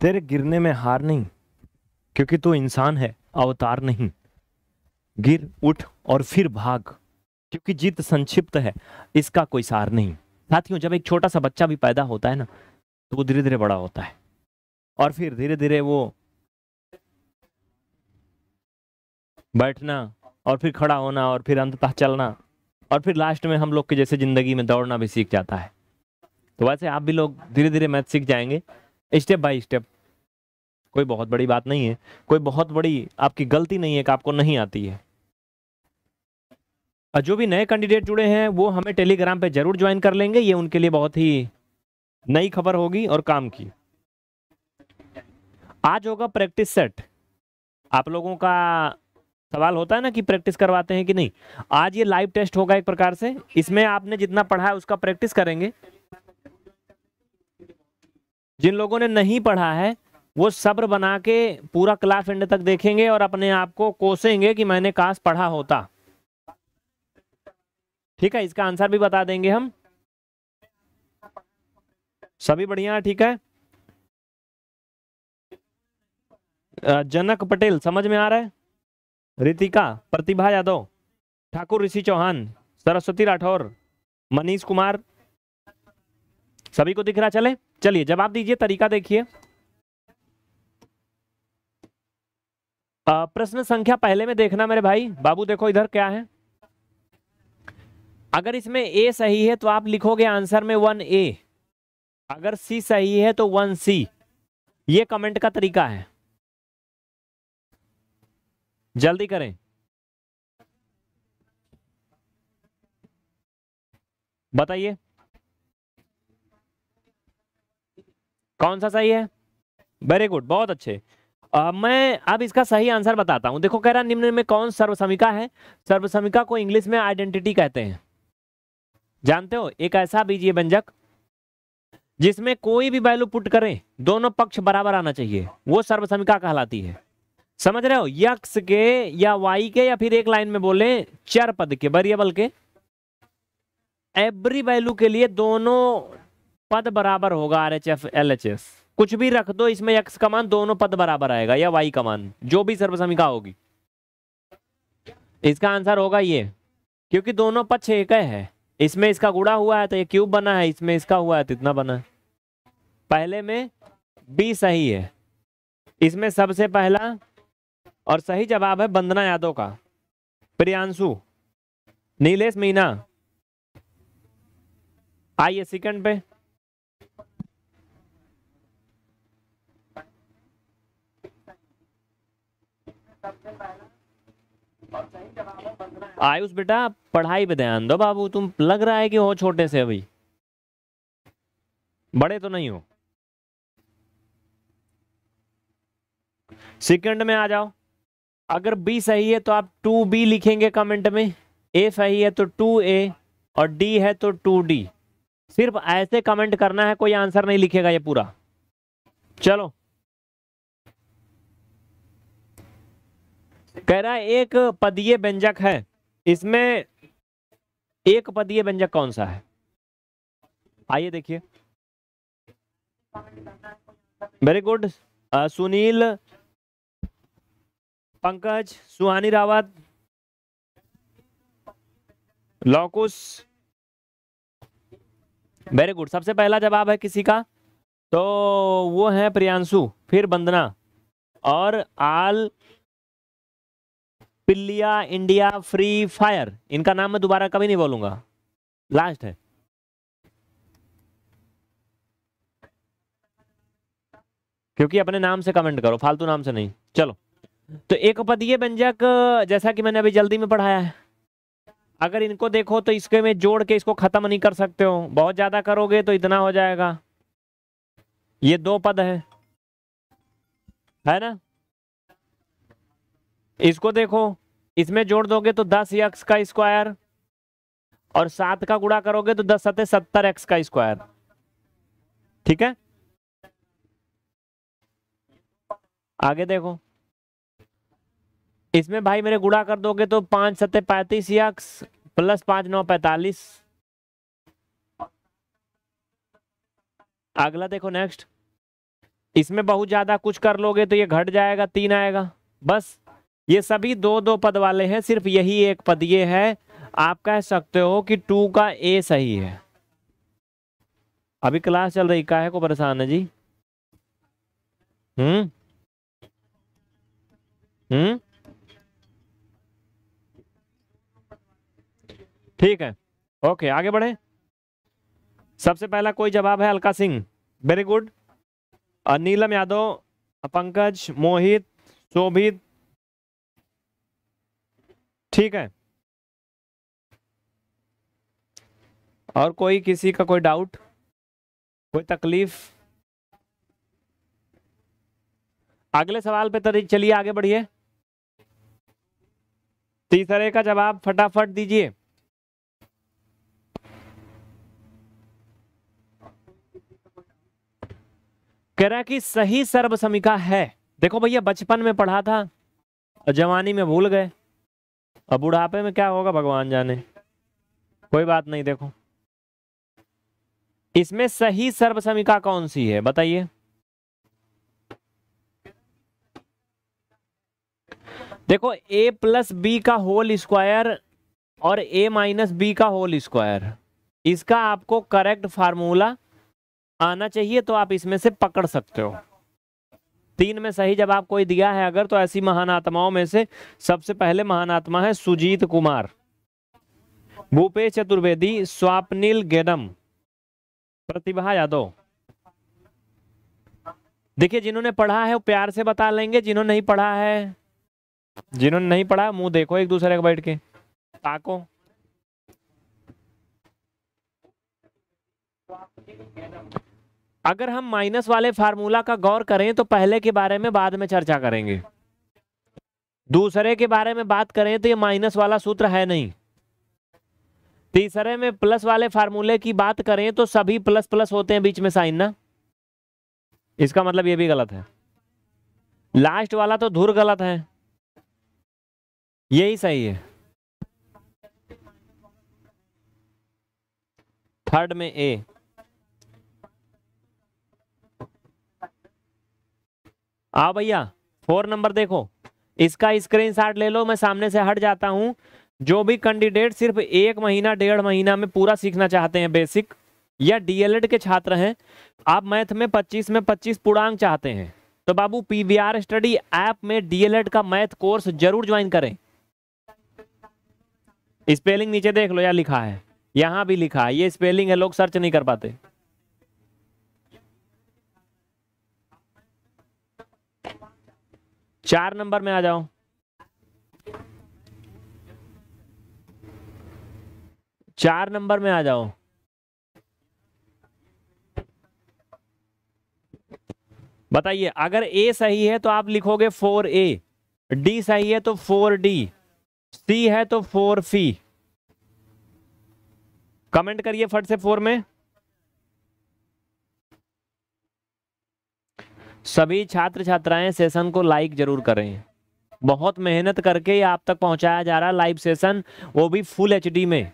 तेरे गिरने में हार नहीं क्योंकि तू इंसान है अवतार नहीं गिर उठ और फिर भाग क्योंकि जीत संक्षिप्त है इसका कोई सार नहीं साथियों जब एक छोटा सा बच्चा भी पैदा होता है ना तो वो धीरे धीरे बड़ा होता है और फिर धीरे धीरे वो बैठना और फिर खड़ा होना और फिर अंततः चलना और फिर लास्ट में हम लोग के जैसे ज़िंदगी में दौड़ना भी सीख जाता है तो वैसे आप भी लोग धीरे धीरे मैथ सीख जाएंगे स्टेप बाय स्टेप कोई बहुत बड़ी बात नहीं है कोई बहुत बड़ी आपकी गलती नहीं है कि आपको नहीं आती है और जो भी नए कैंडिडेट जुड़े हैं वो हमें टेलीग्राम पे जरूर ज्वाइन कर लेंगे ये उनके लिए बहुत ही नई खबर होगी और काम की आज होगा प्रैक्टिस सेट आप लोगों का सवाल होता है ना कि प्रैक्टिस करवाते हैं कि नहीं आज ये लाइव टेस्ट होगा एक प्रकार से इसमें आपने जितना पढ़ा है उसका प्रैक्टिस करेंगे जिन लोगों ने नहीं पढ़ा है वो सब्र बना के पूरा क्लास एंड तक देखेंगे और अपने आप को कोसेंगे कि मैंने काश पढ़ा होता ठीक है इसका आंसर भी बता देंगे हम सभी बढ़िया ठीक है जनक पटेल समझ में आ रहा है रितिका प्रतिभा यादव ठाकुर ऋषि चौहान सरस्वती राठौर मनीष कुमार सभी को दिख रहा चले चलिए जवाब दीजिए तरीका देखिए प्रश्न संख्या पहले में देखना मेरे भाई बाबू देखो इधर क्या है अगर इसमें ए सही है तो आप लिखोगे आंसर में वन ए अगर सी सही है तो वन सी ये कमेंट का तरीका है जल्दी करें बताइए कौन सा सही है वेरी गुड बहुत अच्छे आ, मैं अब इसका सही आंसर बताता हूँ देखो कह रहा निम्न में कौन सर्वसमिका है सर्वसमिका को इंग्लिश में आइडेंटिटी कहते हैं जानते हो एक ऐसा बीजीय व्यंजक जिसमें कोई भी वैल्यू पुट करें दोनों पक्ष बराबर आना चाहिए वो सर्वसमिका कहलाती है समझ रहे हो यक्ष के या वाई के या फिर एक लाइन में बोले चर पद के वेरिएबल के एवरी वैल्यू के लिए दोनों पद बराबर होगा R H F L H S कुछ भी रख दो इसमें एक्स का मान दोनों पद बराबर आएगा या वाई का मान जो भी सर्वसमिका होगी इसका आंसर होगा ये क्योंकि दोनों पद छः का है इसमें इसका गुड़ा हुआ है तो ये क्यूब बना है इसमें इसका हुआ है तो इतना बना है पहले में बी सही है इसमें सबसे पहला और सही जवाब है वंदना यादव का प्रियांशु नीलेश मीना आइए सेकंड पे आयुष बेटा पढ़ाई पे ध्यान दो बाबू तुम लग रहा है कि हो छोटे से अभी बड़े तो नहीं हो सेकंड में आ जाओ अगर बी सही है तो आप टू बी लिखेंगे कमेंट में ए सही है तो टू ए और डी है तो टू डी सिर्फ ऐसे कमेंट करना है कोई आंसर नहीं लिखेगा ये पूरा चलो कह रहा है एक पदीय व्यंजक है इसमें एक पदीय व्यंजक कौन सा है आइए देखिए वेरी गुड सुनील पंकज सुहानी रावत लौकुस वेरी गुड सबसे पहला जवाब है किसी का तो वो है प्रियांशु फिर वंदना और आल पिल्लिया इंडिया फ्री फायर इनका नाम मैं दोबारा कभी नहीं बोलूंगा लास्ट है क्योंकि अपने नाम से कमेंट करो फालतू नाम से नहीं चलो तो एक पदीय व्यंजक जैसा कि मैंने अभी जल्दी में पढ़ाया है अगर इनको देखो तो इसके में जोड़ के इसको खत्म नहीं कर सकते हो बहुत ज्यादा करोगे तो इतना हो जाएगा ये दो पद है है ना इसको देखो इसमें जोड़ दोगे तो दस यक्स का स्क्वायर और सात का गुड़ा करोगे तो दस सते सत्तर एक्स का स्क्वायर ठीक है आगे देखो इसमें भाई मेरे गुड़ा कर दोगे तो पांच सते पैतीस यक्स प्लस पांच नौ पैतालीस अगला देखो नेक्स्ट इसमें बहुत ज्यादा कुछ कर लोगे तो ये घट जाएगा तीन आएगा बस ये सभी दो दो पद वाले हैं सिर्फ यही एक पद ये है आप कह सकते हो कि टू का ए सही है अभी क्लास चल रही काहे को परेशान है जी हम्म हम्म ठीक है ओके आगे बढ़े सबसे पहला कोई जवाब है अलका सिंह वेरी गुड नीलम यादव पंकज मोहित शोभित ठीक है और कोई किसी का कोई डाउट कोई तकलीफ अगले सवाल पे तरी चलिए आगे बढ़िए तीसरे का जवाब फटाफट दीजिए कह रहा कि सही सर्वसमिका है देखो भैया बचपन में पढ़ा था जवानी में भूल गए अब बुढ़ापे में क्या होगा भगवान जाने कोई बात नहीं देखो इसमें सही सर्वसमिका कौन सी है बताइए देखो ए प्लस बी का होल स्क्वायर और ए माइनस बी का होल स्क्वायर इसका आपको करेक्ट फार्मूला आना चाहिए तो आप इसमें से पकड़ सकते हो तीन में सही जवाब कोई दिया है अगर तो ऐसी महान आत्माओं में से सबसे पहले महान आत्मा है सुजीत कुमार भूपेश चतुर्वेदी स्वापनिल गेडम प्रतिभा यादव देखिए जिन्होंने पढ़ा है वो प्यार से बता लेंगे जिन्होंने नहीं पढ़ा है जिन्होंने नहीं पढ़ा मुंह देखो एक दूसरे के बैठ के ताको तो अगर हम माइनस वाले फार्मूला का गौर करें तो पहले के बारे में बाद में चर्चा करेंगे दूसरे के बारे में बात करें तो ये माइनस वाला सूत्र है नहीं तीसरे में प्लस वाले फार्मूले की बात करें तो सभी प्लस प्लस होते हैं बीच में साइन ना इसका मतलब ये भी गलत है लास्ट वाला तो धूर गलत है यही सही है थर्ड में ए आ भैया फोर नंबर देखो इसका स्क्रीनशॉट ले लो मैं सामने से हट जाता हूँ जो भी कैंडिडेट सिर्फ एक महीना डेढ़ महीना में पूरा सीखना चाहते हैं बेसिक या डीएलएड के छात्र हैं आप मैथ में 25 में 25 पूर्णांक चाहते हैं तो बाबू पीवीआर स्टडी ऐप में डीएलएड का मैथ कोर्स जरूर ज्वाइन करें स्पेलिंग नीचे देख लो या लिखा है यहाँ भी लिखा है ये स्पेलिंग है लोग सर्च नहीं कर पाते चार नंबर में आ जाओ चार नंबर में आ जाओ बताइए अगर ए सही है तो आप लिखोगे फोर ए डी सही है तो फोर डी सी है तो फोर फी कमेंट करिए फट से फोर में सभी छात्र छात्राएं सेशन को लाइक जरूर करें बहुत मेहनत करके आप तक पहुंचाया जा रहा है लाइव सेशन वो भी फुल एच में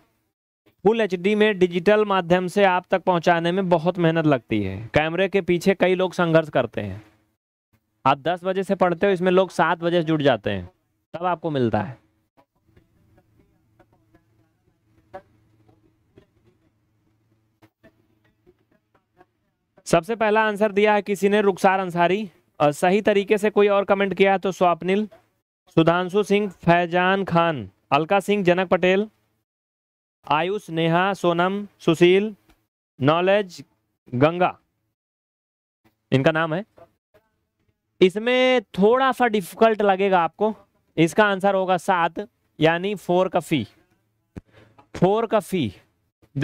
फुल एच में डिजिटल माध्यम से आप तक पहुंचाने में बहुत मेहनत लगती है कैमरे के पीछे कई लोग संघर्ष करते हैं आप 10 बजे से पढ़ते हो इसमें लोग 7 बजे जुड़ जाते हैं तब आपको मिलता है सबसे पहला आंसर दिया है किसी ने रुखसार अंसारी और सही तरीके से कोई और कमेंट किया है तो स्वप्निल सुधांशु सिंह फैजान खान अलका सिंह जनक पटेल आयुष नेहा सोनम सुशील नॉलेज गंगा इनका नाम है इसमें थोड़ा सा डिफिकल्ट लगेगा आपको इसका आंसर होगा सात यानी फोर का फी फोर का फी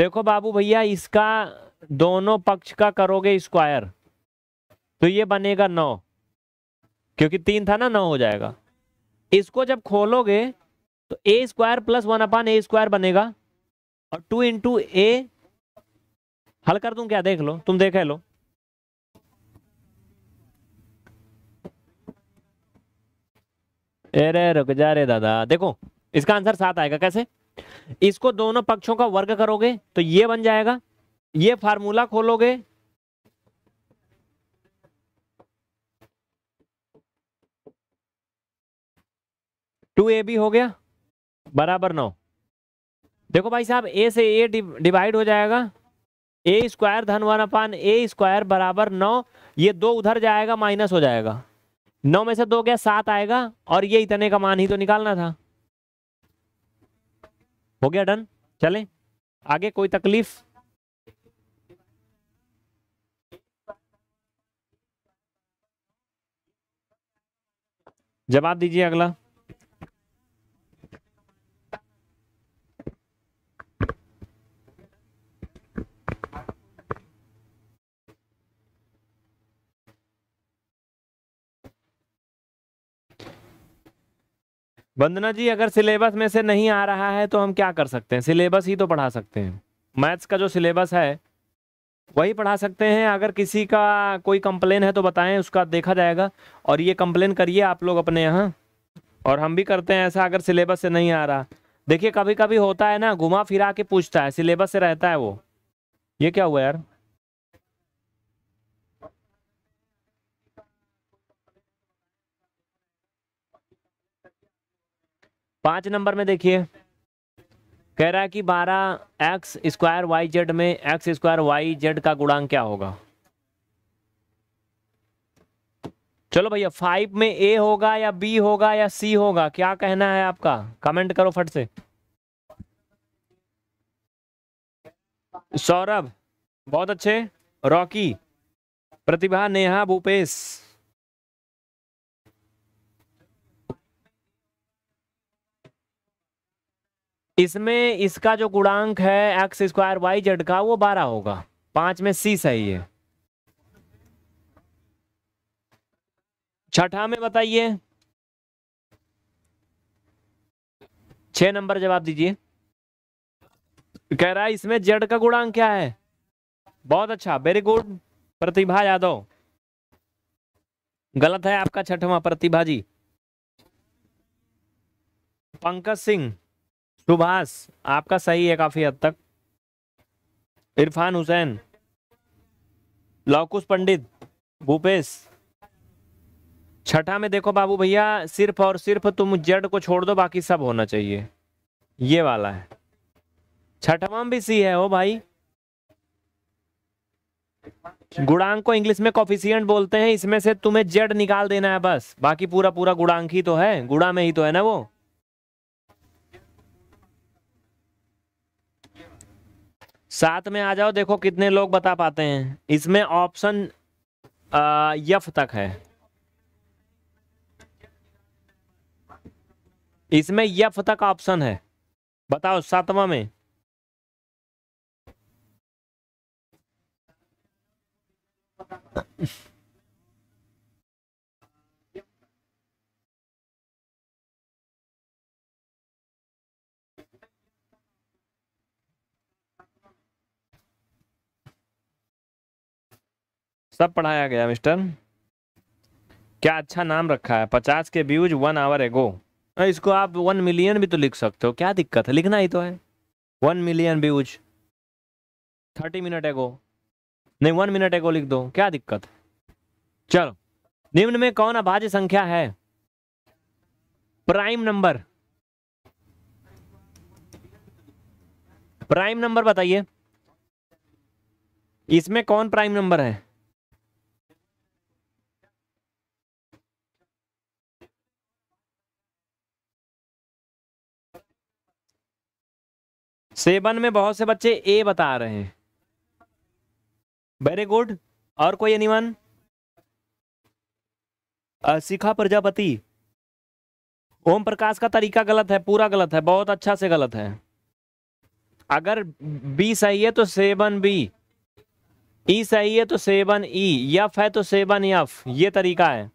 देखो बाबू भैया इसका दोनों पक्ष का करोगे स्क्वायर तो ये बनेगा नौ क्योंकि तीन था ना नौ हो जाएगा इसको जब खोलोगे तो ए स्क्वायर प्लस वन अपान ए स्क्वायर बनेगा और टू इंटू ए हल कर दूं क्या देख लो तुम देख लो अरे रुक जा रे दादा देखो इसका आंसर सात आएगा कैसे इसको दोनों पक्षों का वर्ग करोगे तो ये बन जाएगा ये फार्मूला खोलोगे टू ए बी हो गया बराबर नौ देखो भाई साहब ए से ए डिवाइड हो जाएगा ए स्क्वायर धन वन अपान ए स्क्वायर बराबर नौ ये दो उधर जाएगा माइनस हो जाएगा नौ में से दो गया सात आएगा और ये इतने का मान ही तो निकालना था हो गया डन चले आगे कोई तकलीफ जवाब दीजिए अगला वंदना जी अगर सिलेबस में से नहीं आ रहा है तो हम क्या कर सकते हैं सिलेबस ही तो पढ़ा सकते हैं मैथ्स का जो सिलेबस है वही पढ़ा सकते हैं अगर किसी का कोई कंप्लेन है तो बताएं उसका देखा जाएगा और ये कंप्लेन करिए आप लोग अपने यहाँ और हम भी करते हैं ऐसा अगर सिलेबस से नहीं आ रहा देखिए कभी कभी होता है ना घुमा फिरा के पूछता है सिलेबस से रहता है वो ये क्या हुआ यार पाँच नंबर में देखिए कह रहा है कि बारह एक्स स्क्वायर वाई जेड में एक्स स्क्वायर वाई जेड का गुणांक क्या होगा चलो भैया फाइव में ए होगा या बी होगा या सी होगा क्या कहना है आपका कमेंट करो फट से सौरभ बहुत अच्छे रॉकी प्रतिभा नेहा भूपेश इसमें इसका जो गुणांक है एक्स स्क्वायर वाई जेड का वो बारह होगा पांच में सी सही है छठा में बताइए छह नंबर जवाब दीजिए कह रहा है इसमें जेड का गुणांक क्या है बहुत अच्छा वेरी गुड प्रतिभा यादव गलत है आपका छठवा प्रतिभा जी पंकज सिंह सुभाष आपका सही है काफी हद तक इरफान हुसैन लौकुश पंडित भूपेश छठा में देखो बाबू भैया सिर्फ और सिर्फ तुम जड़ को छोड़ दो बाकी सब होना चाहिए ये वाला है छठवा भी सी है ओ भाई गुणांक को इंग्लिश में कॉफिशियंट बोलते हैं इसमें से तुम्हें जड निकाल देना है बस बाकी पूरा पूरा गुणांक ही तो है गुड़ा में ही तो है ना वो साथ में आ जाओ देखो कितने लोग बता पाते हैं इसमें ऑप्शन यफ तक है इसमें यफ तक ऑप्शन है बताओ सातवा में सब पढ़ाया गया मिस्टर क्या अच्छा नाम रखा है पचास के व्यूज वन आवर एगो हाँ, इसको आप वन मिलियन भी तो लिख सकते हो क्या दिक्कत है लिखना ही तो है one million views thirty minute ago नहीं वन मिनट एगो लिख दो क्या दिक्कत चलो निम्न में कौन अभाज्य संख्या है प्राइम नंबर प्राइम नंबर बताइए इसमें कौन प्राइम नंबर है सेवन में बहुत से बच्चे ए बता रहे हैं वेरी गुड और कोई एनीवन शिखा प्रजापति ओम प्रकाश का तरीका गलत है पूरा गलत है बहुत अच्छा से गलत है अगर बी सही है तो सेवन बी ई e सही है तो सेवन ई e, यफ है तो सेवन यफ ये तरीका है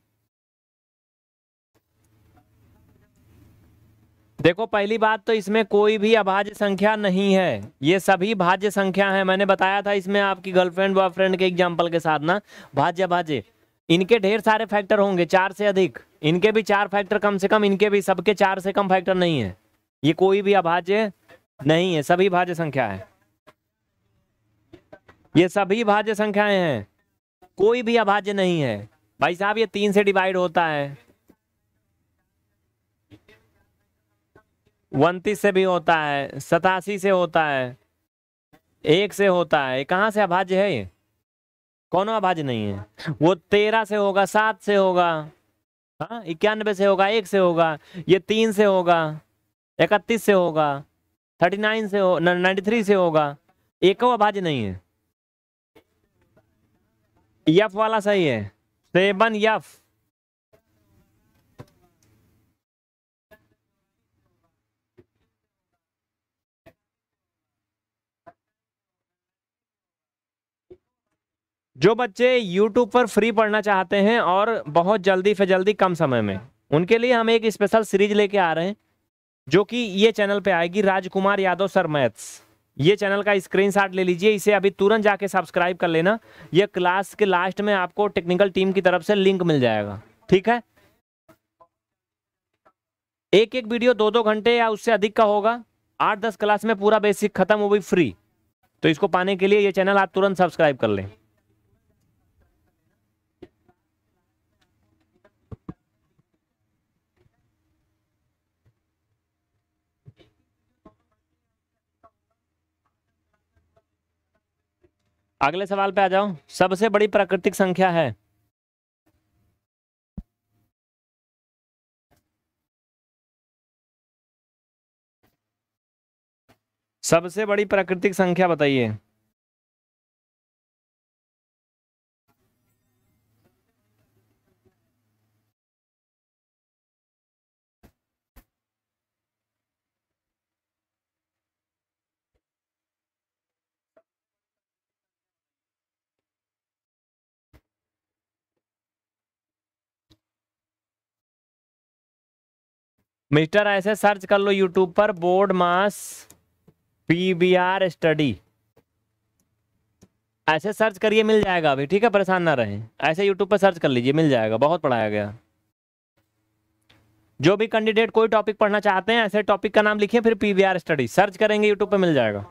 देखो पहली बात तो इसमें कोई भी अभाज्य संख्या नहीं है ये सभी भाज्य संख्या है मैंने बताया था इसमें आपकी गर्लफ्रेंड बॉयफ्रेंड के एग्जाम्पल के साथ ना भाज्य भाज्य इनके ढेर सारे फैक्टर होंगे चार से अधिक इनके भी चार फैक्टर कम से कम इनके भी सबके चार से कम फैक्टर नहीं है ये कोई भी अभाज्य नहीं है सभी भाज्य संख्या है ये सभी भाज्य संख्याएं हैं कोई भी अभाज्य नहीं है भाई साहब ये तीन से डिवाइड होता है उनतीस से भी होता है सतासी से होता है एक से होता है कहाँ से अभाज्य है ये कौन अभाज्य नहीं है वो तेरह से होगा सात से होगा हाँ इक्यानवे से होगा एक से होगा ये तीन से होगा इकतीस से होगा थर्टी नाइन से हो नाइन्टी थ्री से होगा एक अभाज्य नहीं है यफ वाला सही है सेवन यफ जो बच्चे यूट्यूब पर फ्री पढ़ना चाहते हैं और बहुत जल्दी से जल्दी कम समय में उनके लिए हम एक स्पेशल सीरीज लेके आ रहे हैं जो कि ये चैनल पे आएगी राजकुमार यादव सर मैथ्स ये चैनल का स्क्रीनशॉट ले लीजिए इसे अभी तुरंत जाके सब्सक्राइब कर लेना यह क्लास के लास्ट में आपको टेक्निकल टीम की तरफ से लिंक मिल जाएगा ठीक है एक एक वीडियो दो दो घंटे या उससे अधिक का होगा आठ दस क्लास में पूरा बेसिक खत्म हो गई फ्री तो इसको पाने के लिए ये चैनल आप तुरंत सब्सक्राइब कर लें अगले सवाल पे आ जाओ सबसे बड़ी प्राकृतिक संख्या है सबसे बड़ी प्राकृतिक संख्या बताइए मिस्टर ऐसे सर्च कर लो यूट्यूब पर बोर्ड मास पीबीआर स्टडी ऐसे सर्च करिए मिल जाएगा अभी ठीक है परेशान ना रहें ऐसे यूट्यूब पर सर्च कर लीजिए मिल जाएगा बहुत पढ़ाया गया जो भी कैंडिडेट कोई टॉपिक पढ़ना चाहते हैं ऐसे टॉपिक का नाम लिखिए फिर पीबीआर स्टडी सर्च करेंगे यूट्यूब पर मिल जाएगा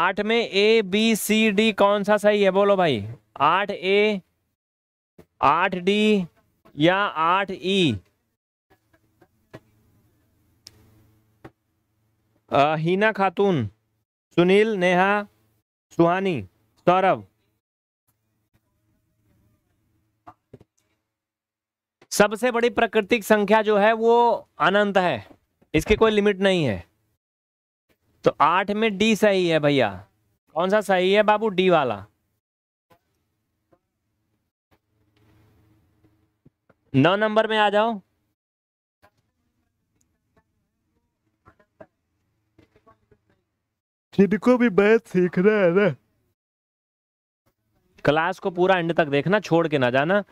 आठ में ए बी सी डी कौन सा सही है बोलो भाई आठ ए आठ डी या आठ ई हीना खातून सुनील नेहा सुहानी सौरभ सबसे बड़ी प्राकृतिक संख्या जो है वो अनंत है इसकी कोई लिमिट नहीं है तो आठ में डी सही है भैया कौन सा सही है बाबू डी वाला नौ नंबर में आ जाओ जिनको भी मैथ सीखना है ना क्लास को पूरा एंड तक देखना छोड़ के ना जाना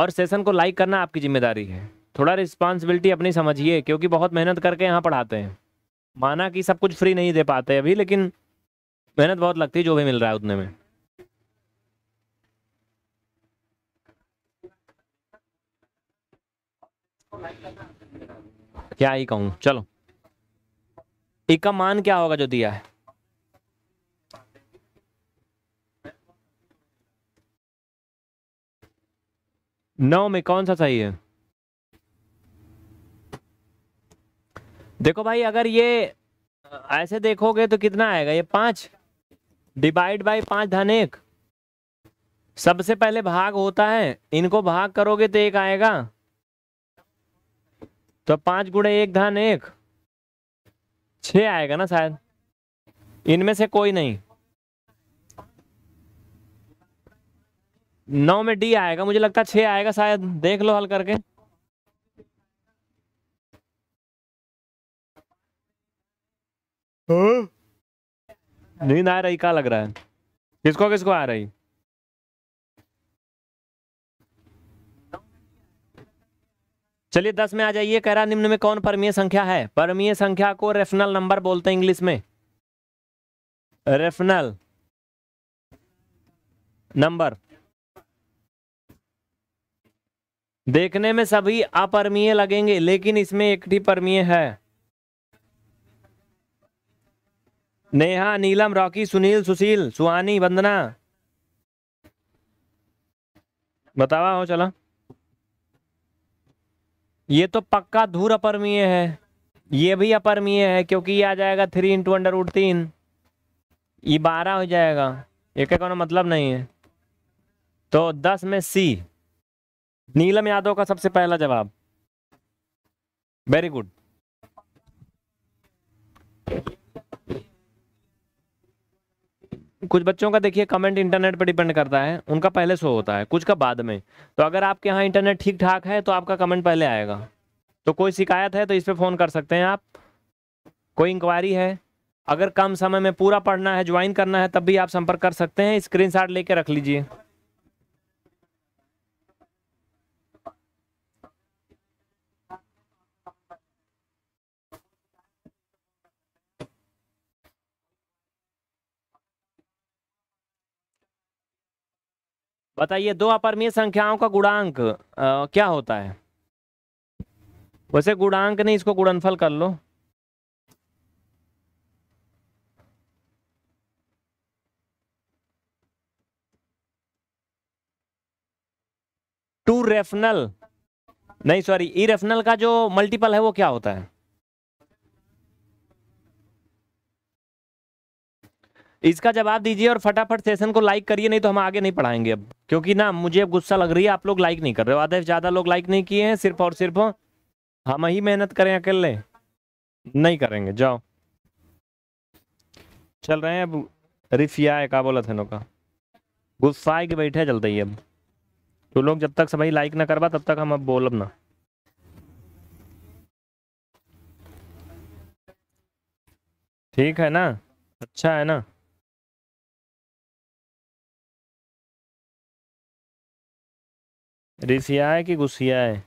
और सेशन को लाइक करना आपकी जिम्मेदारी है थोड़ा रिस्पॉन्सिबिलिटी अपनी समझिए क्योंकि बहुत मेहनत करके यहाँ पढ़ाते हैं माना कि सब कुछ फ्री नहीं दे पाते अभी लेकिन मेहनत बहुत लगती है जो भी मिल रहा है उतने में क्या ही कहूं चलो एक का मान क्या होगा जो दिया है नौ में कौन सा सही है देखो भाई अगर ये ऐसे देखोगे तो कितना आएगा ये पांच डिवाइड बाई पांच धन एक सबसे पहले भाग होता है इनको भाग करोगे तो एक आएगा तो पांच गुड़े एक धान एक छ आएगा ना शायद इनमें से कोई नहीं नौ में डी आएगा मुझे लगता है छ आएगा शायद देख लो हल करके हाँ? नींद आ रही क्या लग रहा है किसको किसको आ रही चलिए दस में आ जाइए कह रहा निम्न में कौन परमीय संख्या है परमीय संख्या को रेफनल नंबर बोलते हैं इंग्लिश में रेफनल नंबर देखने में सभी अपरमीय लगेंगे लेकिन इसमें एक ही परमीय है नेहा नीलम रॉकी सुनील सुशील सुहानी वंदना बतावा हो चला ये तो पक्का धूर अपरमीय है ये भी अपरमीय है क्योंकि ये आ जाएगा थ्री इंटू अंडर उड तीन ये बारह हो जाएगा एक का मतलब नहीं है तो दस में सी नीलम यादव का सबसे पहला जवाब वेरी गुड कुछ बच्चों का देखिए कमेंट इंटरनेट पर डिपेंड करता है उनका पहले शो होता है कुछ का बाद में तो अगर आपके यहाँ इंटरनेट ठीक ठाक है तो आपका कमेंट पहले आएगा तो कोई शिकायत है तो इस पर फ़ोन कर सकते हैं आप कोई इंक्वायरी है अगर कम समय में पूरा पढ़ना है ज्वाइन करना है तब भी आप संपर्क कर सकते हैं स्क्रीनशॉट लेके रख लीजिए बताइए दो अपरमीय संख्याओं का गुणांक क्या होता है वैसे गुणांक नहीं इसको गुणनफल कर लो टू रेफनल नहीं सॉरी ई रेफनल का जो मल्टीपल है वो क्या होता है इसका जवाब दीजिए और फटाफट सेशन को लाइक करिए नहीं तो हम आगे नहीं पढ़ाएंगे अब क्योंकि ना मुझे अब गुस्सा लग रही है आप लोग लाइक नहीं कर रहे हो आधे ज़्यादा लोग लाइक नहीं किए हैं सिर्फ और सिर्फ हम ही मेहनत करें अकेले नहीं करेंगे जाओ चल रहे हैं अब रिफिया का बोला थे का गुस्सा के कि बैठे चलते ही अब तो लोग जब तक सभी लाइक ना करवा तब तक हम अब बोल ना ठीक है ना अच्छा है ना रिसिया है कि गुस्सिया है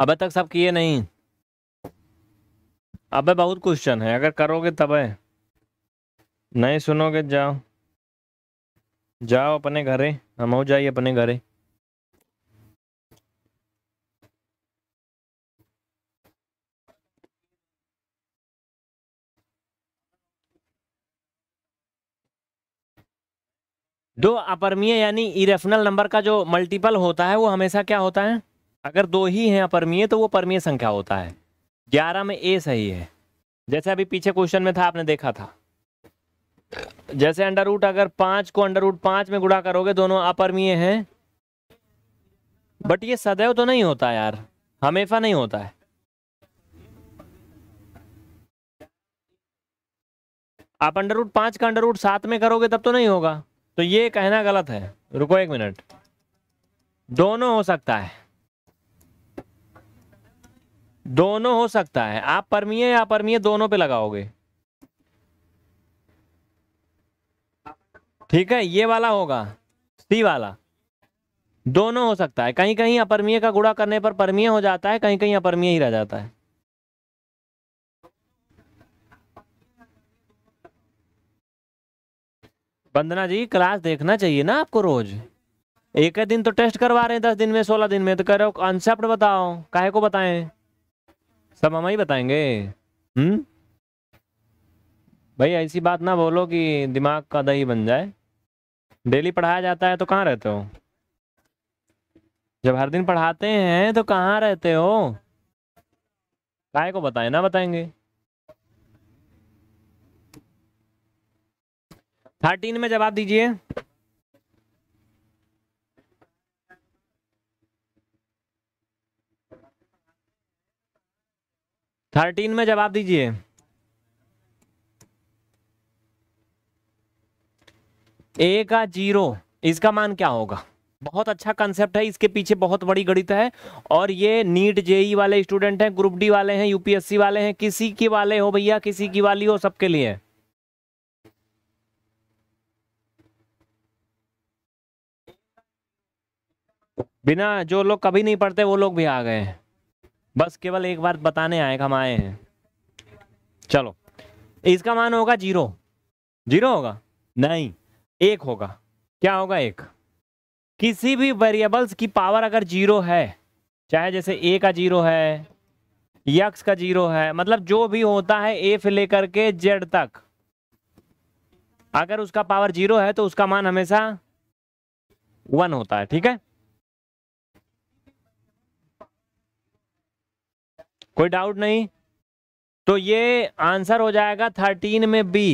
अब तक सब किए नहीं अबे बहुत क्वेश्चन है अगर करोगे तब है नहीं सुनोगे जाओ जाओ अपने घरे हम हो जाइए अपने घरे दो अपरमीय यानी इरेफनल नंबर का जो मल्टीपल होता है वो हमेशा क्या होता है अगर दो ही हैं अपरमीय तो वो परमीय संख्या होता है ग्यारह में ए सही है जैसे अभी पीछे क्वेश्चन में था आपने देखा था जैसे अंडर रूट अगर पांच को अंडर रूट पांच में गुड़ा करोगे दोनों अपरमीय हैं बट ये सदैव तो नहीं होता यार हमेशा नहीं होता है आप अंडर रूट पांच का अंडर रूट सात में करोगे तब तो नहीं होगा तो ये कहना गलत है रुको एक मिनट दोनों हो सकता है दोनों हो सकता है आप परमीय या अपरमीय दोनों पे लगाओगे ठीक है ये वाला होगा सी वाला दोनों हो सकता है कहीं कहीं अपरमीय का गुड़ा करने पर परमीय हो जाता है कहीं कहीं अपरमीय ही रह जाता है वंदना जी क्लास देखना चाहिए ना आपको रोज एक दिन तो टेस्ट करवा रहे हैं दस दिन में सोलह दिन में तो कह रहे हो कॉन्सेप्ट बताओ काहे को बताएं सब हम ही बताएंगे हम्म भाई ऐसी बात ना बोलो कि दिमाग का दही बन जाए डेली पढ़ाया जाता है तो कहाँ रहते हो जब हर दिन पढ़ाते हैं तो कहाँ रहते हो काहे को बताएं ना बताएंगे थर्टीन में जवाब दीजिए थर्टीन में जवाब दीजिए ए का जीरो इसका मान क्या होगा बहुत अच्छा कंसेप्ट है इसके पीछे बहुत बड़ी गणित है और ये नीट जेई वाले स्टूडेंट हैं ग्रुप डी वाले हैं यूपीएससी वाले हैं किसी की वाले हो भैया किसी की वाली हो सबके लिए बिना जो लोग कभी नहीं पढ़ते वो लोग भी आ गए हैं बस केवल एक बार बताने आए हम आए हैं चलो इसका मान होगा जीरो जीरो होगा नहीं एक होगा क्या होगा एक किसी भी वेरिएबल्स की पावर अगर जीरो है चाहे जैसे ए का जीरो है यक्स का जीरो है मतलब जो भी होता है ए से लेकर के जेड तक अगर उसका पावर जीरो है तो उसका मान हमेशा वन होता है ठीक है कोई डाउट नहीं तो ये आंसर हो जाएगा थर्टीन में बी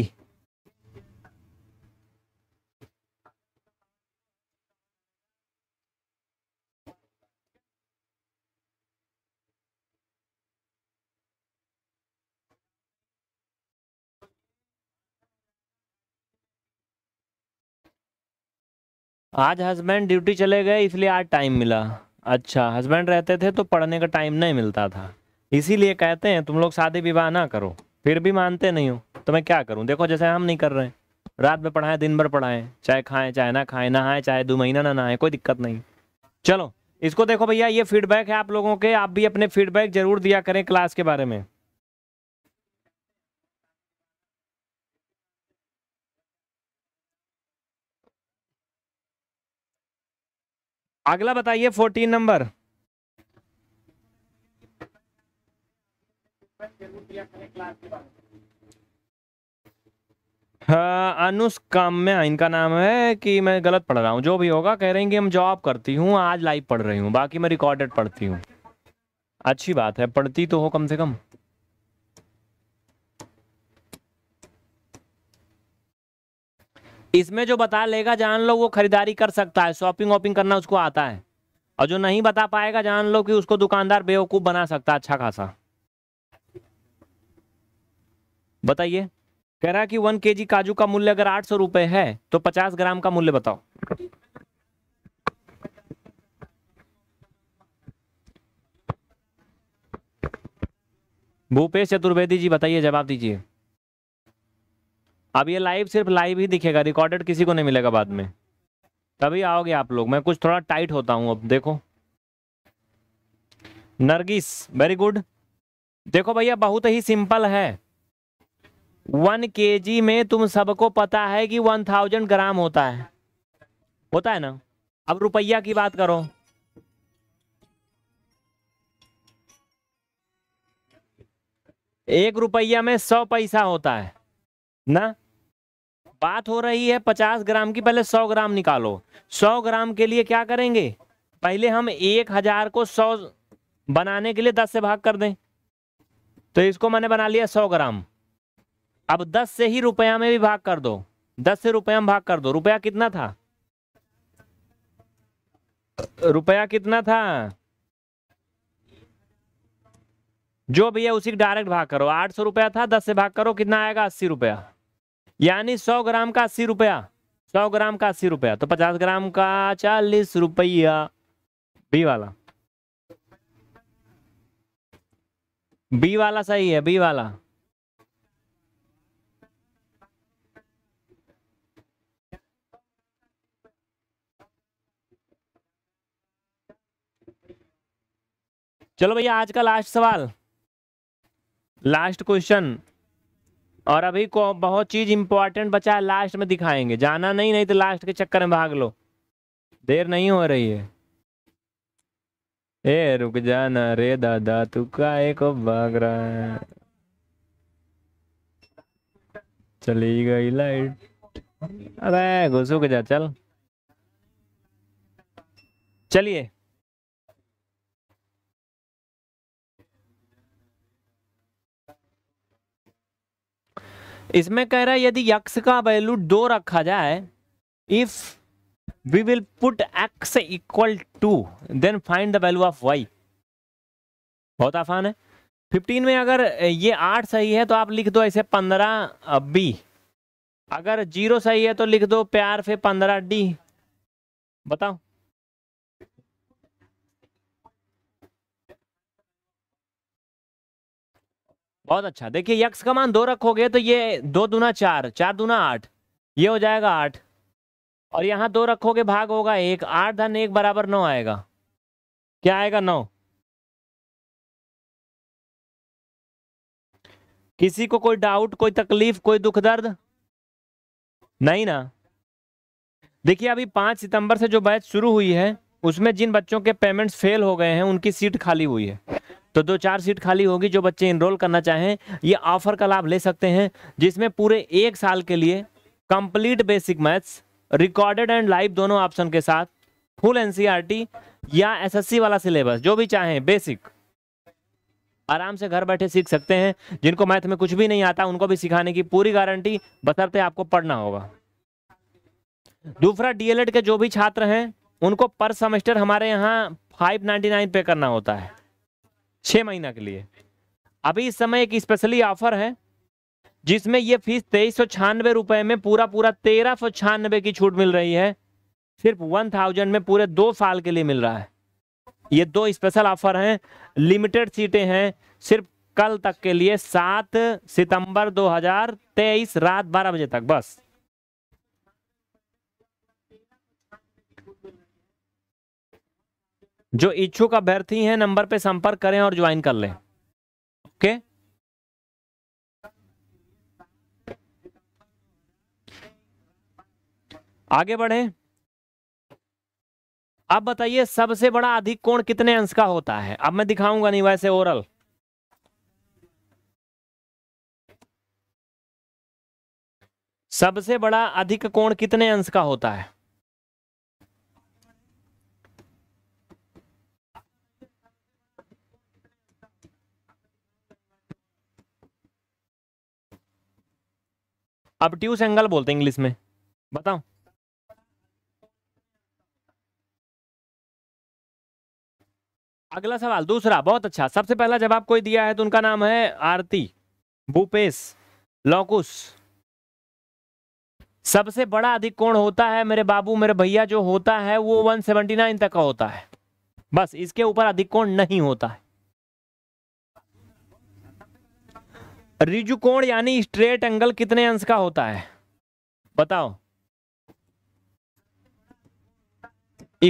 आज हस्बैंड ड्यूटी चले गए इसलिए आज टाइम मिला अच्छा हस्बैंड रहते थे तो पढ़ने का टाइम नहीं मिलता था इसीलिए कहते हैं तुम लोग शादी विवाह ना करो फिर भी मानते नहीं हो तो मैं क्या करूं देखो जैसे हम नहीं कर रहे हैं रात में पढ़ाएं दिन भर पढ़ाएं चाहे खाएं चाहे ना खाएं नहाएं चाहे दो महीना ना नहाएं कोई दिक्कत नहीं चलो इसको देखो भैया ये फीडबैक है आप लोगों के आप भी अपने फीडबैक जरूर दिया करें क्लास के बारे में अगला बताइए फोर्टीन नंबर हाँ अनुष्काम्या इनका नाम है कि मैं गलत पढ़ रहा हूँ जो भी होगा कह रही कि हम जॉब करती हूँ आज लाइव पढ़ रही हूँ बाकी मैं रिकॉर्डेड पढ़ती हूँ अच्छी बात है पढ़ती तो हो कम से कम इसमें जो बता लेगा जान लो वो खरीदारी कर सकता है शॉपिंग वॉपिंग करना उसको आता है और जो नहीं बता पाएगा जान लो कि उसको दुकानदार बेवकूफ़ बना सकता है अच्छा खासा बताइए कह रहा कि वन के काजू का मूल्य अगर आठ सौ रुपए है तो पचास ग्राम का मूल्य बताओ भूपेश चतुर्वेदी जी बताइए जवाब दीजिए अब ये लाइव सिर्फ लाइव ही दिखेगा रिकॉर्डेड किसी को नहीं मिलेगा बाद में तभी आओगे आप लोग मैं कुछ थोड़ा टाइट होता हूं अब देखो नरगिस वेरी गुड देखो भैया बहुत ही सिंपल है वन के में तुम सबको पता है कि वन थाउजेंड ग्राम होता है होता है ना अब रुपया की बात करो एक रुपया में सौ पैसा होता है ना बात हो रही है पचास ग्राम की पहले सौ ग्राम निकालो सौ ग्राम के लिए क्या करेंगे पहले हम एक हजार को सौ बनाने के लिए दस से भाग कर दें तो इसको मैंने बना लिया सौ ग्राम अब दस से ही रुपया में भी भाग कर दो दस से रुपया में भाग कर दो रुपया कितना था रुपया कितना था जो भी है उसी डायरेक्ट भाग करो आठ सौ रुपया था दस से भाग करो कितना आएगा अस्सी रुपया यानी सौ ग्राम का अस्सी रुपया सौ ग्राम का अस्सी रुपया तो पचास ग्राम का चालीस रुपया बी वाला बी वाला सही है बी वाला चलो भैया आज का लास्ट सवाल लास्ट क्वेश्चन और अभी को बहुत चीज इंपॉर्टेंट बचा है लास्ट में दिखाएंगे जाना नहीं नहीं तो लास्ट के चक्कर में भाग लो देर नहीं हो रही है ए रुक जाना रे दादा तू का एक भाग रहा है चली गई लाइट अरे घुसुक जा चल चलिए इसमें कह रहा है यदि यक्स का वैल्यू दो रखा जाए if we will put X equal to then find the value of Y बहुत आसान है फिफ्टीन में अगर ये आठ सही है तो आप लिख दो ऐसे पंद्रह बी अगर जीरो सही है तो लिख दो प्यार फिर पंद्रह डी बताओ बहुत अच्छा देखिए यक्स का मान दो रखोगे तो ये दो दूना चार चार दूना आठ ये हो जाएगा आठ और यहाँ दो रखोगे भाग होगा एक आठ धन एक बराबर नौ आएगा क्या आएगा नौ किसी को कोई डाउट कोई तकलीफ कोई दुख दर्द नहीं ना देखिए अभी पांच सितंबर से जो बैच शुरू हुई है उसमें जिन बच्चों के पेमेंट्स फेल हो गए हैं उनकी सीट खाली हुई है तो दो चार सीट खाली होगी जो बच्चे इनरोल करना चाहें ये ऑफर का लाभ ले सकते हैं जिसमें पूरे एक साल के लिए complete basic maths recorded and live दोनों ऑप्शन के साथ फुल एनसीईआरटी e या एसएससी वाला सिलेबस जो भी चाहें बेसिक आराम से घर बैठे सीख सकते हैं जिनको मैथ में कुछ भी नहीं आता उनको भी सिखाने की पूरी गारंटी बसरते तो आपको पढ़ना होगा दूसरा डीएलएड के जो भी छात्र हैं उनको पर सेमेस्टर हमारे यहाँ फाइव नाइनटी नाइन पे करना होता है छः महीना के लिए अभी इस समय एक स्पेशली ऑफर है जिसमें ये फीस तेईस सौ छियानबे रुपए में पूरा पूरा तेरह सौ छियानवे की छूट मिल रही है सिर्फ वन थाउजेंड में पूरे दो साल के लिए मिल रहा है ये दो स्पेशल ऑफर हैं लिमिटेड सीटें हैं सिर्फ कल तक के लिए सात सितंबर 2023 रात बारह बजे तक बस जो इच्छुक अभ्यर्थी हैं नंबर पे संपर्क करें और ज्वाइन कर लें ओके आगे बढ़े अब बताइए सबसे बड़ा अधिक कोण कितने अंश का होता है अब मैं दिखाऊंगा नहीं वैसे ओरल सबसे बड़ा अधिक कोण कितने अंश का होता है ट्यूस एंगल बोलते हैं इंग्लिश में बताओ अगला सवाल दूसरा बहुत अच्छा सबसे पहला जवाब कोई दिया है तो उनका नाम है आरती भूपेश लौकुश सबसे बड़ा अधिक कोण होता है मेरे बाबू मेरे भैया जो होता है वो 179 तक का होता है बस इसके ऊपर अधिक कोण नहीं होता है रिजुकोण यानी स्ट्रेट एंगल कितने अंश का होता है बताओ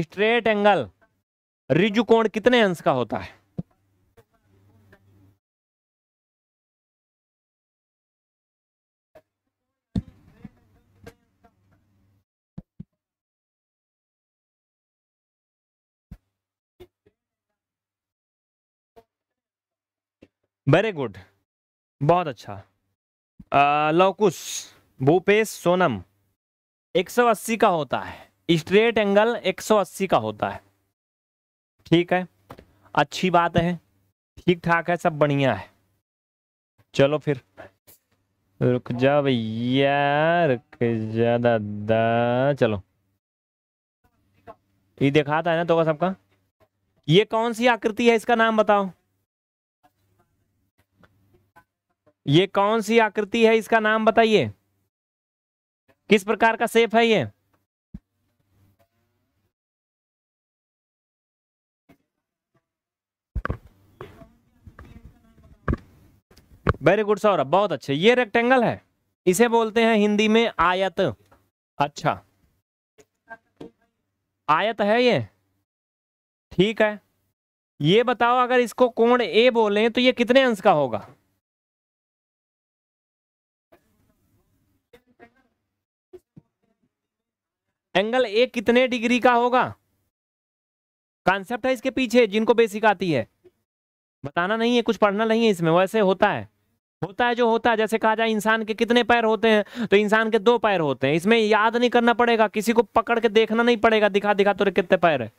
स्ट्रेट एंगल रिजुकोण कितने अंश का होता है वेरी गुड बहुत अच्छा लौकुश भूपेश सोनम 180 का होता है स्ट्रेट एंगल 180 का होता है ठीक है अच्छी बात है ठीक ठाक है सब बढ़िया है चलो फिर रुक जा भैया रुक जा दादा चलो ये दिखाता है ना तो सबका ये कौन सी आकृति है इसका नाम बताओ ये कौन सी आकृति है इसका नाम बताइए किस प्रकार का सेप है ये वेरी गुड सौरभ बहुत अच्छे ये रेक्टेंगल है इसे बोलते हैं हिंदी में आयत अच्छा आयत है ये ठीक है ये बताओ अगर इसको कोण ए बोलें तो ये कितने अंश का होगा एंगल ए कितने डिग्री का होगा कॉन्सेप्ट है इसके पीछे जिनको बेसिक आती है बताना नहीं है कुछ पढ़ना नहीं है इसमें वैसे होता है होता है जो होता है जैसे कहा जाए इंसान के कितने पैर होते हैं तो इंसान के दो पैर होते हैं इसमें याद नहीं करना पड़ेगा किसी को पकड़ के देखना नहीं पड़ेगा दिखा दिखा तो कितने पैर है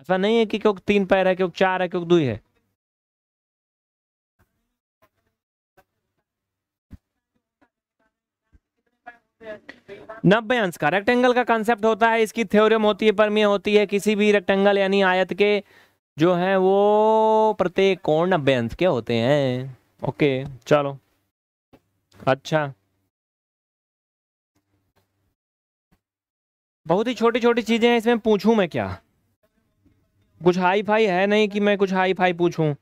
ऐसा नहीं है कि क्योंकि तीन पैर है क्योंकि चार है क्योंकि दुई है Yeah. नब्बे अंश का रेक्टेंगल का कंसेप्ट होता है इसकी थ्योरम होती है परमीय होती है किसी भी रेक्टेंगल यानी आयत के जो है वो प्रत्येक कोण नब्बे अंश के होते हैं ओके चलो अच्छा बहुत ही छोटी छोटी चीज़ें हैं इसमें पूछूं मैं क्या कुछ हाई फाई है नहीं कि मैं कुछ हाई फाई पूछूं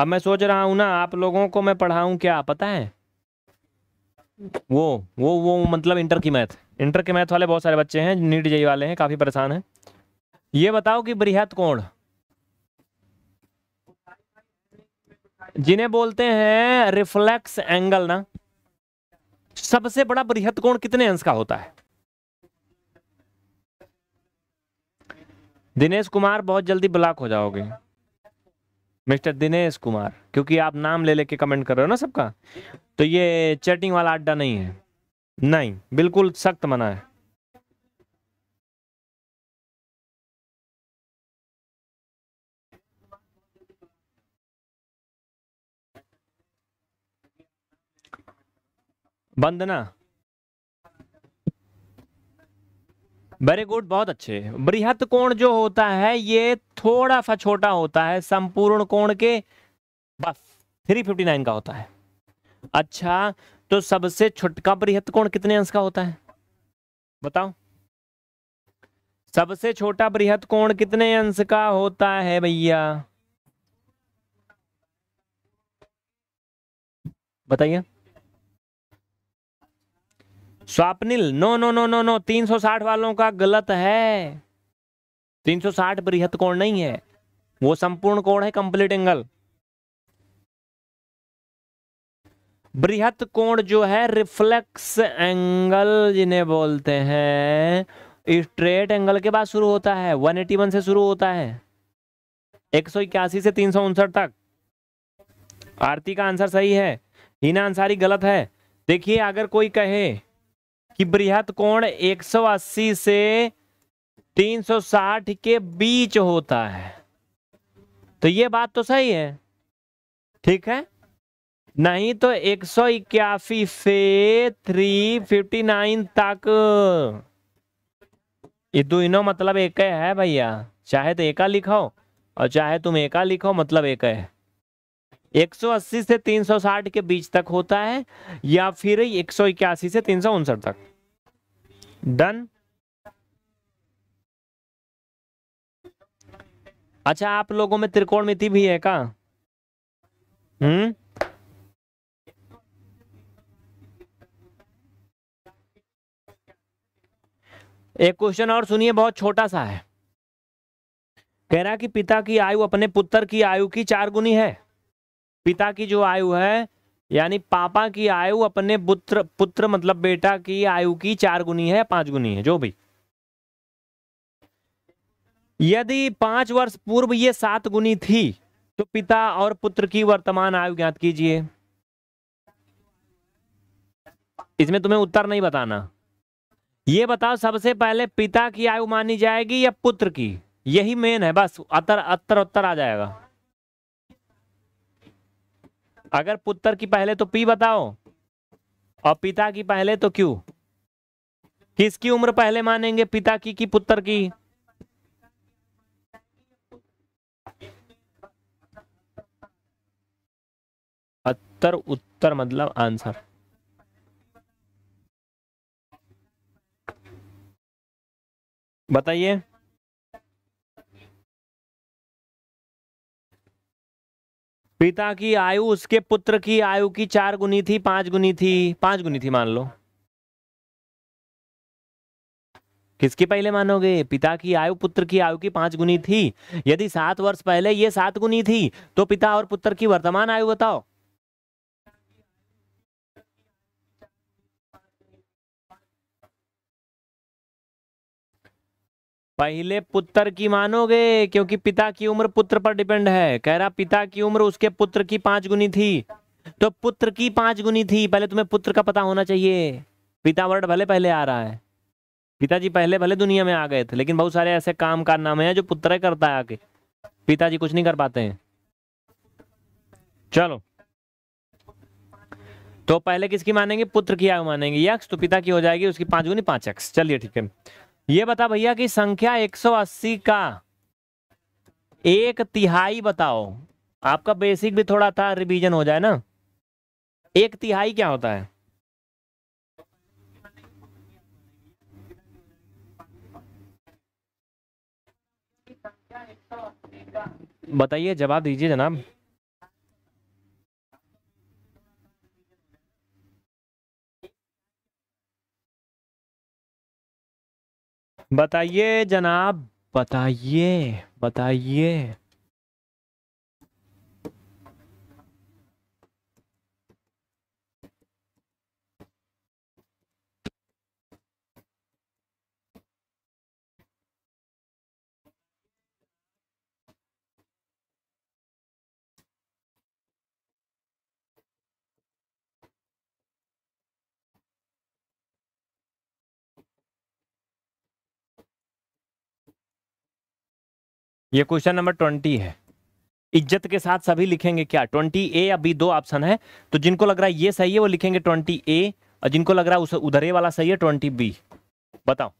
अब मैं सोच रहा हूं ना आप लोगों को मैं पढ़ाऊं क्या पता है वो वो वो मतलब इंटर की मैथ इंटर के मैथ वाले बहुत सारे बच्चे हैं नीट जेई वाले हैं काफ़ी परेशान हैं ये बताओ कि बृहत कोण जिन्हें बोलते हैं रिफ्लेक्स एंगल ना सबसे बड़ा बृहत कोण कितने अंश का होता है दिनेश कुमार बहुत जल्दी ब्लॉक हो जाओगे मिस्टर दिनेश कुमार क्योंकि आप नाम ले लेके कमेंट कर रहे हो ना सबका तो ये चैटिंग वाला अड्डा नहीं है नहीं बिल्कुल सख्त मना है बंदना वेरी गुड बहुत अच्छे बृहत कोण जो होता है ये थोड़ा सा छोटा होता है संपूर्ण कोण के बस 359 का होता है अच्छा तो सबसे छुटका बृहत कोण कितने अंश का होता है बताओ सबसे छोटा बृहत कोण कितने अंश का होता है भैया बताइए Swapnil no no no no no 360 वालों का गलत है 360 बृहत कोण नहीं है वो संपूर्ण कोण है कंप्लीट एंगल बृहत कोण जो है रिफ्लेक्स एंगल जिन्हें बोलते हैं स्ट्रेट एंगल के बाद शुरू होता है 181 से शुरू होता है एक से तीन तक आरती का आंसर सही है हिना अंसारी गलत है देखिए अगर कोई कहे कि बृहत कोण 180 से 360 के बीच होता है तो ये बात तो सही है ठीक है नहीं तो एक सौ इक्यासी से थ्री फिफ्टी नाइन तक ये दोनों मतलब एक है भैया चाहे तो एका लिखो और चाहे तुम एका लिखो मतलब एक है 180 से 360 के बीच तक होता है या फिर एक से तीन सौ उनसठ तक डन अच्छा आप लोगों में त्रिकोणमिति भी है का हम्म एक क्वेश्चन और सुनिए बहुत छोटा सा है कह रहा कि पिता की आयु अपने पुत्र की आयु की चार गुनी है पिता की जो आयु है यानी पापा की आयु अपने पुत्र पुत्र मतलब बेटा की आयु की चार गुनी है पांच गुनी है जो भी यदि पांच वर्ष पूर्व ये सात गुनी थी तो पिता और पुत्र की वर्तमान आयु ज्ञात कीजिए इसमें तुम्हें उत्तर नहीं बताना ये बताओ सबसे पहले पिता की आयु मानी जाएगी या पुत्र की यही मेन है बस अतर अतर उत्तर आ जाएगा अगर पुत्र की पहले तो पी बताओ और पिता की पहले तो क्यों किसकी उम्र पहले मानेंगे पिता की कि पुत्र की अतर उत्तर मतलब आंसर बताइए पिता की आयु उसके पुत्र की आयु की चार गुनी थी पांच गुनी थी पांच गुनी थी मान लो किसकी पहले मानोगे पिता की आयु पुत्र की आयु की पांच गुनी थी यदि सात वर्ष पहले ये सात गुनी थी तो पिता और पुत्र की वर्तमान आयु बताओ पहले पुत्र की मानोगे क्योंकि पिता की उम्र पुत्र पर डिपेंड है कह रहा पिता की उम्र उसके पुत्र की पांच गुनी थी तो पुत्र की पांच गुनी थी पहले तुम्हें पुत्र का पता होना चाहिए पिता वर्ड भले पहले आ रहा है पिताजी पहले भले दुनिया में आ गए थे लेकिन बहुत सारे ऐसे काम कारनामे हैं जो पुत्र करता है आके पिताजी कुछ नहीं कर पाते हैं चलो तो पहले किसकी मानेंगे पुत्र की आयु मानेंगे यक्ष तो पिता की हो जाएगी उसकी पांच गुनी पांच एक्स चलिए ठीक है ये बता भैया कि संख्या 180 का एक तिहाई बताओ आपका बेसिक भी थोड़ा था रिवीजन हो जाए ना एक तिहाई क्या होता है बताइए जवाब दीजिए जनाब बताइए जनाब बताइए बताइए ये क्वेश्चन नंबर ट्वेंटी है इज्जत के साथ सभी लिखेंगे क्या ट्वेंटी ए या बी दो ऑप्शन है तो जिनको लग रहा है ये सही है वो लिखेंगे ट्वेंटी ए और जिनको लग रहा है उस उधरे वाला सही है ट्वेंटी बी बताओ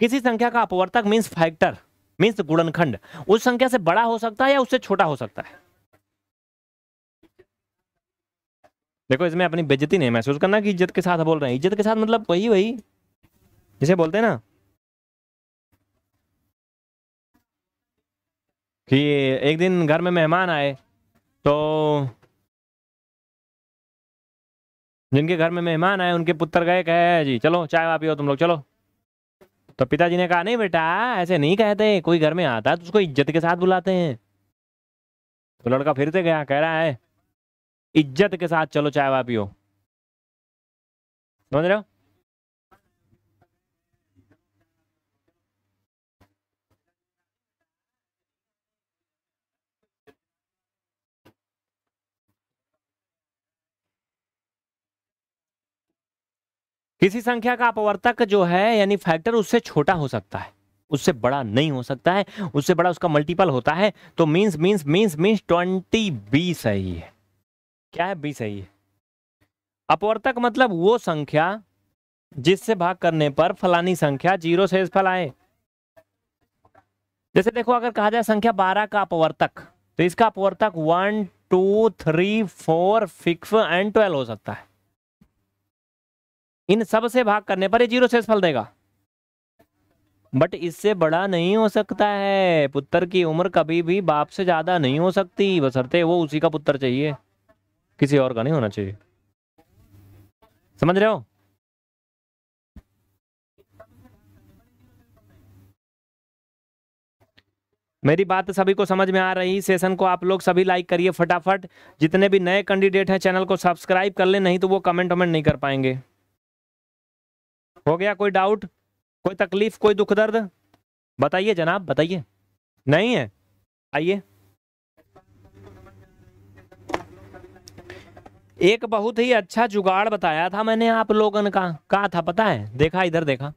किसी संख्या का अपवर्तक मीन्स फैक्टर मीन्स गुणनखंड उस संख्या से बड़ा हो सकता है या उससे छोटा हो सकता है देखो इसमें अपनी बेजती नहीं महसूस करना कि इज्जत के साथ बोल रहे हैं इज्जत के साथ मतलब वही वही जिसे बोलते हैं ना कि एक दिन घर में मेहमान आए तो जिनके घर में मेहमान आए उनके पुत्र गए कहे जी चलो चाय वापी हो तुम लोग चलो तो पिताजी ने कहा नहीं बेटा ऐसे नहीं कहते कोई घर में आता है तो उसको इज्जत के साथ बुलाते हैं तो लड़का फिर से गया कह रहा है इज्जत के साथ चलो चाय वापी हो समझ रहे हो किसी संख्या का अपवर्तक जो है यानी फैक्टर उससे छोटा हो सकता है उससे बड़ा नहीं हो सकता है उससे बड़ा उसका मल्टीपल होता है तो means means means means twenty B सही है क्या है बी सही है अपवर्तक मतलब वो संख्या जिससे भाग करने पर फलानी संख्या जीरो से फल आए जैसे देखो अगर कहा जाए संख्या बारह का अपवर्तक तो इसका अपवर्तक one two three four six and twelve हो सकता है इन सब से भाग करने पर ये जीरो फल देगा बट इससे बड़ा नहीं हो सकता है पुत्र की उम्र कभी भी बाप से ज़्यादा नहीं हो सकती बसरते वो उसी का पुत्र चाहिए किसी और का नहीं होना चाहिए समझ रहे हो मेरी बात सभी को समझ में आ रही सेशन को आप लोग सभी लाइक करिए फटाफट जितने भी नए कैंडिडेट हैं चैनल को सब्सक्राइब कर ले नहीं तो वो कमेंट वमेंट नहीं कर पाएंगे हो गया कोई डाउट कोई तकलीफ कोई दुख दर्द बताइए जनाब बताइए नहीं है आइए एक बहुत ही अच्छा जुगाड़ बताया था मैंने आप लोगों का कहा था पता है देखा इधर देखा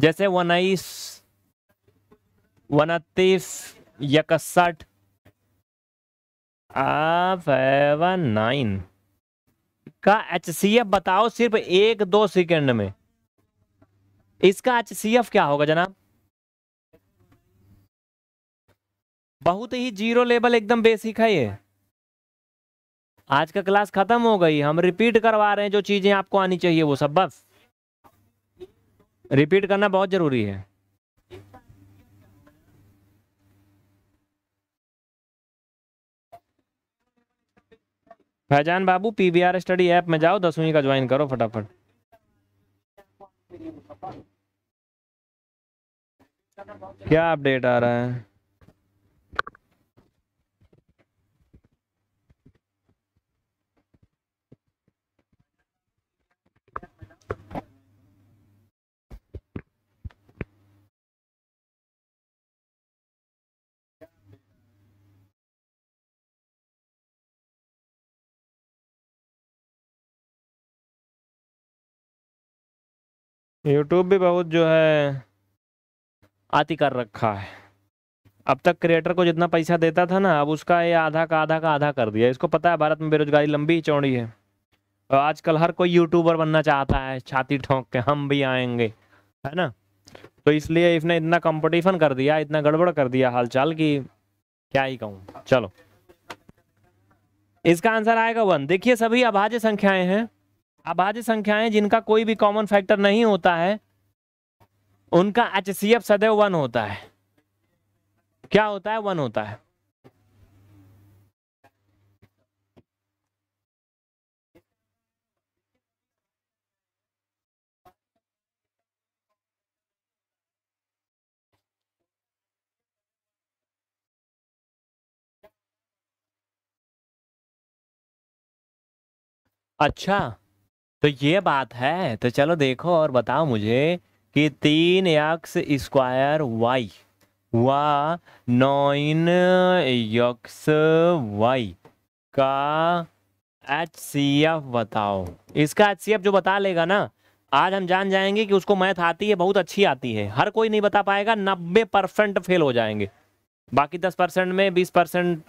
जैसे उन्नीस उनतीस इकसठ नाइन का एच बताओ सिर्फ एक दो सेकंड में इसका एच सी एफ क्या होगा जनाब बहुत ही जीरो लेवल एकदम बेसिक है ये आज का क्लास खत्म हो गई हम रिपीट करवा रहे हैं जो चीजें आपको आनी चाहिए वो सब बस रिपीट करना बहुत जरूरी है फैजान बाबू पीबीआर स्टडी ऐप में जाओ दसवीं का ज्वाइन करो फटाफट क्या अपडेट आ रहा है यूट्यूब भी बहुत जो है आती कर रखा है अब तक क्रिएटर को जितना पैसा देता था ना अब उसका ये आधा का आधा का आधा कर दिया इसको पता है भारत में बेरोजगारी लंबी चौड़ी है और आजकल हर कोई यूट्यूबर बनना चाहता है छाती ठोंक के हम भी आएंगे है ना तो इसलिए इसने इतना कंपटीशन कर दिया इतना गड़बड़ कर दिया हालचाल की क्या ही कहूँ चलो इसका आंसर आएगा वन देखिए सभी अभाज्य संख्याएं हैं अभाज्य संख्याएं जिनका कोई भी कॉमन फैक्टर नहीं होता है उनका एच सी एफ सदैव वन होता है क्या होता है वन होता है अच्छा तो ये बात है तो चलो देखो और बताओ मुझे कि तीन यक्स स्क्वायर वाई व नॉइन यक्स वाई का एच सी एफ बताओ इसका एच सी एफ जो बता लेगा ना आज हम जान जाएंगे कि उसको मैथ आती है बहुत अच्छी आती है हर कोई नहीं बता पाएगा नब्बे परसेंट फेल हो जाएंगे बाकी दस परसेंट में बीस परसेंट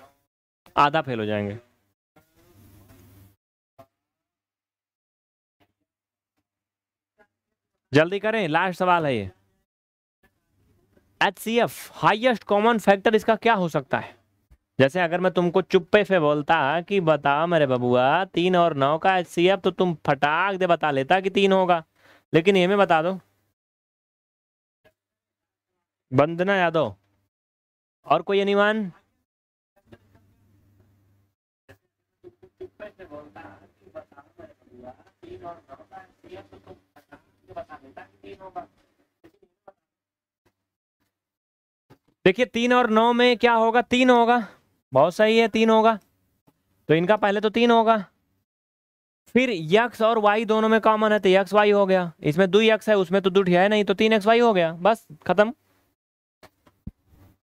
आधा फेल हो जाएंगे जल्दी करें लास्ट सवाल है ये H C F highest common factor इसका क्या हो सकता है जैसे अगर मैं तुमको चुप्पे पे बोलता कि बता मेरे बबुआ तीन और नौ का एच सी एफ तो तुम फटाक दे बता लेता कि तीन होगा लेकिन ये में बता दो बंदना यादव और कोई अनिमान तो देखिए तीन और नौ में क्या होगा तीन होगा बहुत सही है तीन होगा तो इनका पहले तो तीन होगा फिर यक्स और वाई दोनों में कॉमन है तो यक्स वाई हो गया इसमें दो यक्स है उसमें तो दुठ है नहीं तो तीन एक्स वाई हो गया बस खत्म